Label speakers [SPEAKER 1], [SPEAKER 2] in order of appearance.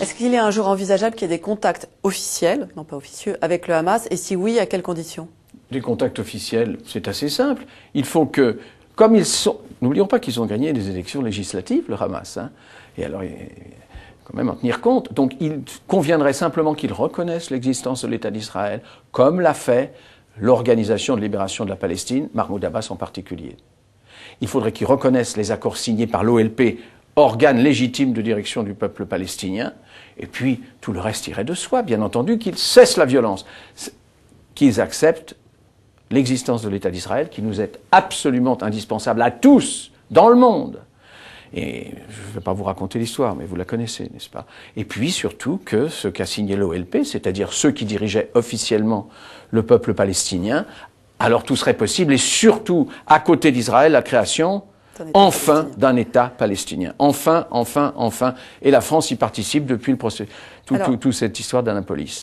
[SPEAKER 1] Est-ce qu'il est un jour envisageable qu'il y ait des contacts officiels, non pas officieux, avec le Hamas Et si oui, à quelles conditions
[SPEAKER 2] Des contacts officiels, c'est assez simple. Il faut que, comme ils sont. N'oublions pas qu'ils ont gagné des élections législatives, le Hamas. Hein. Et alors, il quand même en tenir compte. Donc, il conviendrait simplement qu'ils reconnaissent l'existence de l'État d'Israël, comme l'a fait l'Organisation de libération de la Palestine, Mahmoud Abbas en particulier. Il faudrait qu'ils reconnaissent les accords signés par l'OLP, organe légitime de direction du peuple palestinien, et puis tout le reste irait de soi, bien entendu, qu'ils cessent la violence, qu'ils acceptent l'existence de l'État d'Israël, qui nous est absolument indispensable à tous dans le monde. Et je ne vais pas vous raconter l'histoire, mais vous la connaissez, n'est-ce pas Et puis surtout que ce qu'a signé l'OLP, c'est-à-dire ceux qui dirigeaient officiellement le peuple palestinien, alors tout serait possible, et surtout à côté d'Israël, la création enfin d'un État palestinien. Enfin, enfin, enfin. Et la France y participe depuis le procès, toute tout, tout cette histoire d'Annapolis.